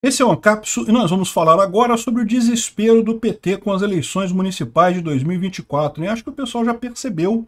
Esse é o Ancapsu e nós vamos falar agora sobre o desespero do PT com as eleições municipais de 2024. Né? Acho que o pessoal já percebeu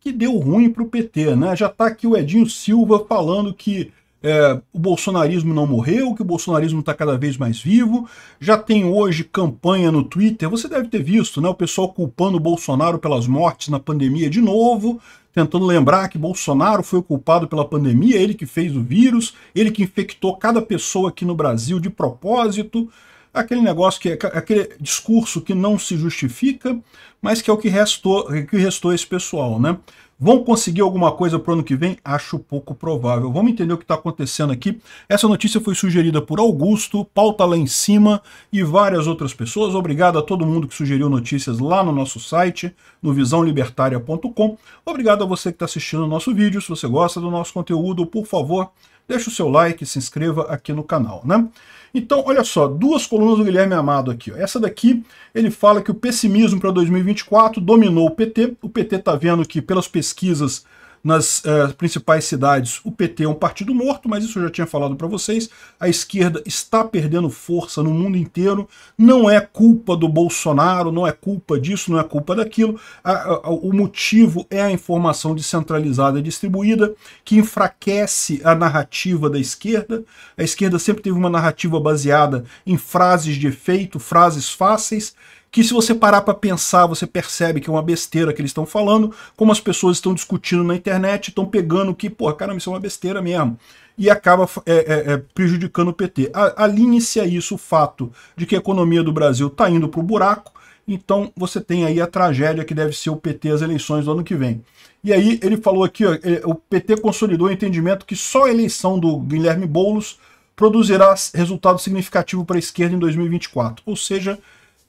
que deu ruim para o PT. Né? Já está aqui o Edinho Silva falando que é, o bolsonarismo não morreu, que o bolsonarismo está cada vez mais vivo. Já tem hoje campanha no Twitter, você deve ter visto, né? O pessoal culpando o Bolsonaro pelas mortes na pandemia de novo, tentando lembrar que Bolsonaro foi o culpado pela pandemia, ele que fez o vírus, ele que infectou cada pessoa aqui no Brasil de propósito aquele negócio que aquele discurso que não se justifica, mas que é o que restou, é que restou esse pessoal, né? Vão conseguir alguma coisa para o ano que vem? Acho pouco provável. Vamos entender o que está acontecendo aqui. Essa notícia foi sugerida por Augusto, pauta lá em cima e várias outras pessoas. Obrigado a todo mundo que sugeriu notícias lá no nosso site, no visãolibertaria.com. Obrigado a você que está assistindo o nosso vídeo. Se você gosta do nosso conteúdo, por favor, deixa o seu like, se inscreva aqui no canal, né? Então, olha só, duas colunas do Guilherme Amado aqui. Ó. Essa daqui, ele fala que o pessimismo para 2024 dominou o PT. O PT está vendo que, pelas pesquisas, nas uh, principais cidades, o PT é um partido morto, mas isso eu já tinha falado para vocês. A esquerda está perdendo força no mundo inteiro. Não é culpa do Bolsonaro, não é culpa disso, não é culpa daquilo. A, a, o motivo é a informação descentralizada e distribuída que enfraquece a narrativa da esquerda. A esquerda sempre teve uma narrativa baseada em frases de efeito, frases fáceis que se você parar para pensar, você percebe que é uma besteira que eles estão falando, como as pessoas estão discutindo na internet, estão pegando que, pô, caramba, isso é uma besteira mesmo. E acaba é, é, é, prejudicando o PT. Alinhe-se a isso o fato de que a economia do Brasil está indo para o buraco, então você tem aí a tragédia que deve ser o PT as eleições do ano que vem. E aí ele falou aqui, ó, o PT consolidou o entendimento que só a eleição do Guilherme Boulos produzirá resultado significativo para a esquerda em 2024. Ou seja,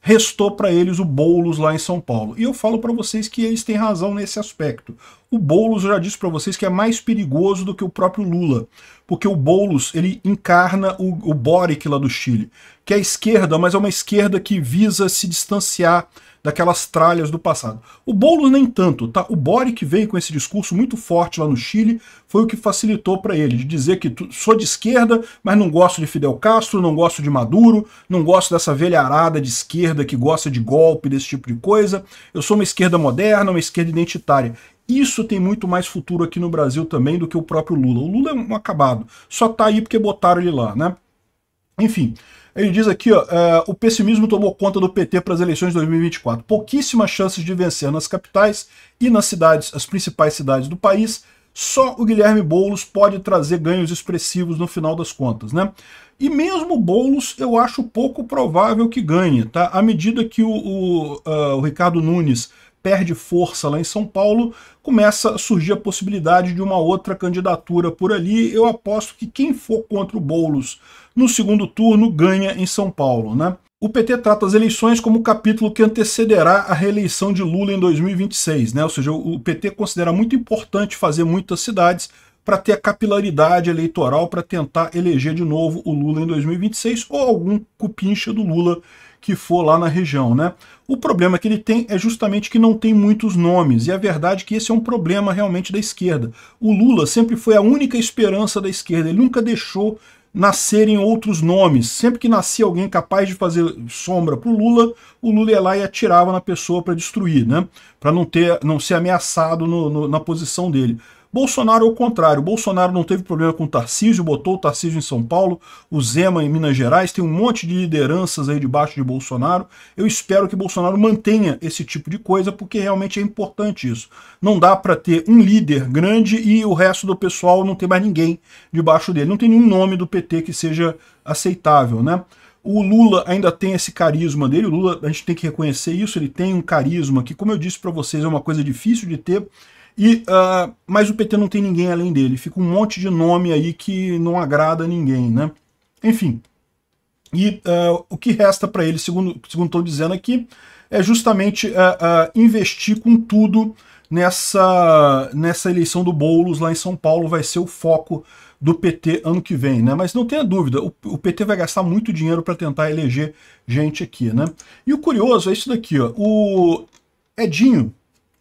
restou para eles o Boulos lá em São Paulo. E eu falo para vocês que eles têm razão nesse aspecto. O Boulos, eu já disse para vocês que é mais perigoso do que o próprio Lula, porque o Boulos ele encarna o, o Boric lá do Chile, que é a esquerda, mas é uma esquerda que visa se distanciar daquelas tralhas do passado. O Boulos nem tanto, tá? O Boric veio com esse discurso muito forte lá no Chile, foi o que facilitou para ele, de dizer que sou de esquerda, mas não gosto de Fidel Castro, não gosto de Maduro, não gosto dessa velharada de esquerda que gosta de golpe, desse tipo de coisa. Eu sou uma esquerda moderna, uma esquerda identitária. Isso tem muito mais futuro aqui no Brasil também do que o próprio Lula. O Lula é um acabado, só tá aí porque botaram ele lá, né? Enfim, ele diz aqui, ó, é, o pessimismo tomou conta do PT para as eleições de 2024. Pouquíssimas chances de vencer nas capitais e nas cidades, as principais cidades do país. Só o Guilherme Boulos pode trazer ganhos expressivos no final das contas, né? E mesmo Boulos, eu acho pouco provável que ganhe, tá? À medida que o, o, uh, o Ricardo Nunes perde força lá em São Paulo, começa a surgir a possibilidade de uma outra candidatura por ali. Eu aposto que quem for contra o Boulos no segundo turno ganha em São Paulo, né? O PT trata as eleições como o capítulo que antecederá a reeleição de Lula em 2026, né? Ou seja, o PT considera muito importante fazer muitas cidades para ter a capilaridade eleitoral para tentar eleger de novo o Lula em 2026 ou algum cupincha do Lula que for lá na região, né? O problema que ele tem é justamente que não tem muitos nomes, e a verdade é que esse é um problema realmente da esquerda. O Lula sempre foi a única esperança da esquerda, ele nunca deixou nascerem outros nomes. Sempre que nascia alguém capaz de fazer sombra para o Lula, o Lula ia lá e atirava na pessoa para destruir, né? Para não ter, não ser ameaçado no, no, na posição dele. Bolsonaro é o contrário. Bolsonaro não teve problema com o Tarcísio, botou o Tarcísio em São Paulo, o Zema em Minas Gerais, tem um monte de lideranças aí debaixo de Bolsonaro. Eu espero que Bolsonaro mantenha esse tipo de coisa, porque realmente é importante isso. Não dá para ter um líder grande e o resto do pessoal não tem mais ninguém debaixo dele. Não tem nenhum nome do PT que seja aceitável, né? O Lula ainda tem esse carisma dele, o Lula, a gente tem que reconhecer isso, ele tem um carisma que, como eu disse para vocês, é uma coisa difícil de ter, e, uh, mas o PT não tem ninguém além dele. Fica um monte de nome aí que não agrada a ninguém, né? Enfim. E uh, o que resta para ele, segundo, segundo estão dizendo aqui, é justamente uh, investir com tudo nessa, nessa eleição do Boulos lá em São Paulo. Vai ser o foco do PT ano que vem, né? Mas não tenha dúvida, o, o PT vai gastar muito dinheiro para tentar eleger gente aqui, né? E o curioso é isso daqui, ó. O Edinho,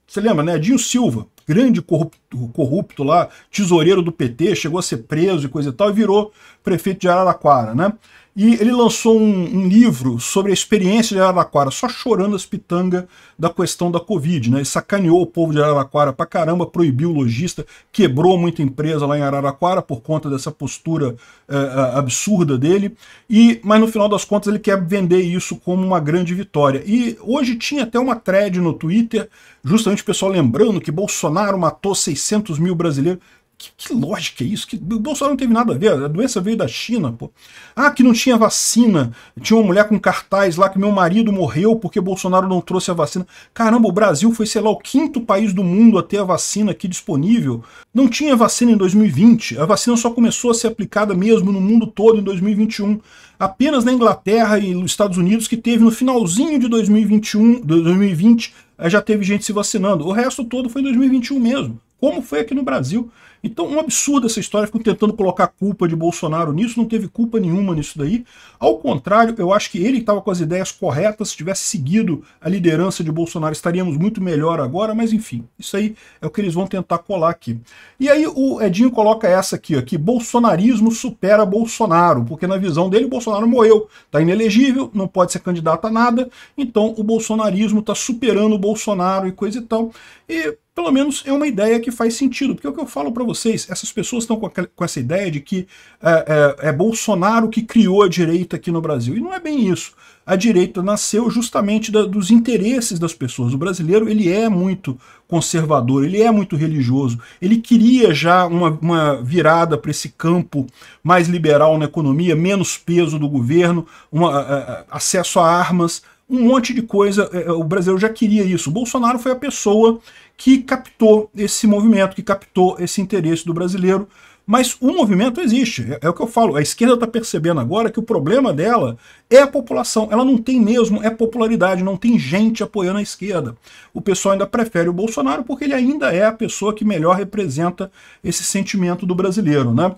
você lembra, né? Edinho Silva, grande corrupção corrupto lá, tesoureiro do PT, chegou a ser preso e coisa e tal, e virou prefeito de Araraquara, né? E ele lançou um, um livro sobre a experiência de Araraquara, só chorando as pitangas da questão da Covid, né? E sacaneou o povo de Araraquara pra caramba, proibiu o lojista, quebrou muita empresa lá em Araraquara por conta dessa postura eh, eh, absurda dele. E, mas no final das contas ele quer vender isso como uma grande vitória. E hoje tinha até uma thread no Twitter, justamente o pessoal lembrando que Bolsonaro matou 600 600 mil brasileiros. Que, que, lógica é isso? Que, o Bolsonaro não teve nada a ver, a doença veio da China, pô. Ah, que não tinha vacina. Tinha uma mulher com cartaz lá que meu marido morreu porque Bolsonaro não trouxe a vacina. Caramba, o Brasil foi, sei lá, o quinto país do mundo a ter a vacina aqui disponível. Não tinha vacina em 2020. A vacina só começou a ser aplicada mesmo no mundo todo em 2021. Apenas na Inglaterra e nos Estados Unidos que teve no finalzinho de 2021, 2020, já teve gente se vacinando. O resto todo foi em 2021 mesmo como foi aqui no Brasil. Então, um absurdo essa história, ficam tentando colocar culpa de Bolsonaro nisso, não teve culpa nenhuma nisso daí. Ao contrário, eu acho que ele estava com as ideias corretas, se tivesse seguido a liderança de Bolsonaro, estaríamos muito melhor agora, mas enfim, isso aí é o que eles vão tentar colar aqui. E aí o Edinho coloca essa aqui, ó, que bolsonarismo supera Bolsonaro, porque na visão dele, Bolsonaro morreu, está inelegível, não pode ser candidato a nada, então o bolsonarismo está superando o Bolsonaro e coisa e tal. E pelo menos é uma ideia que faz sentido, porque é o que eu falo para vocês, essas pessoas estão com, com, essa ideia de que é, é, é Bolsonaro que criou a direita aqui no Brasil, e não é bem isso. A direita nasceu justamente da, dos interesses das pessoas. O brasileiro ele é muito conservador, ele é muito religioso, ele queria já uma, uma virada para esse campo mais liberal na economia, menos peso do governo, uma, é, é, acesso a armas, um monte de coisa, é, é, o brasileiro já queria isso. O Bolsonaro foi a pessoa que captou esse movimento, que captou esse interesse do brasileiro. Mas o movimento existe, é, é, o que eu falo. A esquerda está percebendo agora que o problema dela é a população. Ela não tem mesmo, é popularidade, não tem gente apoiando a esquerda. O pessoal ainda prefere o Bolsonaro porque ele ainda é a pessoa que melhor representa esse sentimento do brasileiro, né?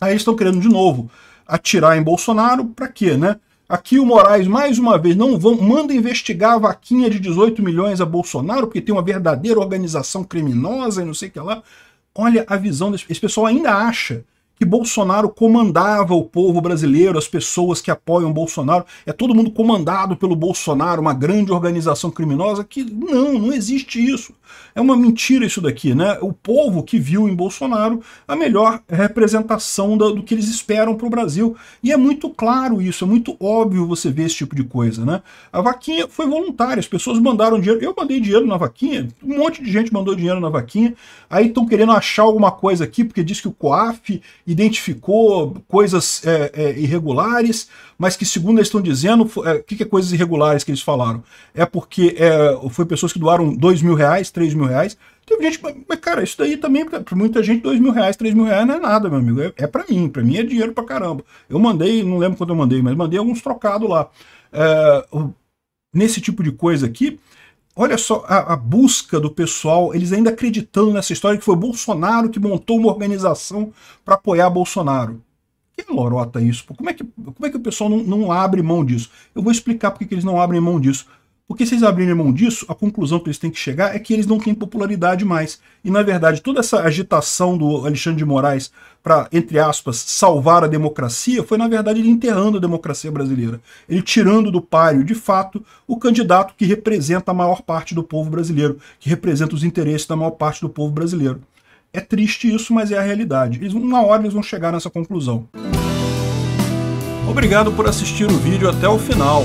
Aí eles estão querendo de novo atirar em Bolsonaro, para quê, né? Aqui o Moraes, mais uma vez, não vão, manda investigar a vaquinha de 18 milhões a Bolsonaro, porque tem uma verdadeira organização criminosa e não sei o que lá. Olha a visão desse. Esse pessoal ainda acha que Bolsonaro comandava o povo brasileiro, as pessoas que apoiam Bolsonaro, é todo mundo comandado pelo Bolsonaro, uma grande organização criminosa, que não, não existe isso. É uma mentira isso daqui, né? O povo que viu em Bolsonaro a melhor representação do, do que eles esperam para o Brasil. E é muito claro isso, é muito óbvio você ver esse tipo de coisa, né? A vaquinha foi voluntária, as pessoas mandaram dinheiro, eu mandei dinheiro na vaquinha, um monte de gente mandou dinheiro na vaquinha, aí estão querendo achar alguma coisa aqui, porque diz que o COAF identificou coisas é, é, irregulares, mas que, segundo eles estão dizendo, o é, que, que é coisas irregulares que eles falaram? É porque é, foi pessoas que doaram dois mil reais, três mil reais. Teve gente, mas cara, isso daí também, para muita gente, dois mil reais, três mil reais não é nada, meu amigo. É, é para mim, para mim é dinheiro para caramba. Eu mandei, não lembro quando eu mandei, mas mandei alguns trocados lá. É, nesse tipo de coisa aqui, Olha só a, a, busca do pessoal, eles ainda acreditando nessa história que foi Bolsonaro que montou uma organização para apoiar Bolsonaro. Que lorota isso? Como é que, como é que o pessoal não, não abre mão disso? Eu vou explicar porque que eles não abrem mão disso. Porque se eles abrirem mão disso, a conclusão que eles têm que chegar é que eles não têm popularidade mais. E, na verdade, toda essa agitação do Alexandre de Moraes para, entre aspas, salvar a democracia foi, na verdade, ele enterrando a democracia brasileira. Ele tirando do páreo, de fato, o candidato que representa a maior parte do povo brasileiro, que representa os interesses da maior parte do povo brasileiro. É triste isso, mas é a realidade. Eles, uma hora eles vão chegar nessa conclusão. Obrigado por assistir o vídeo até o final.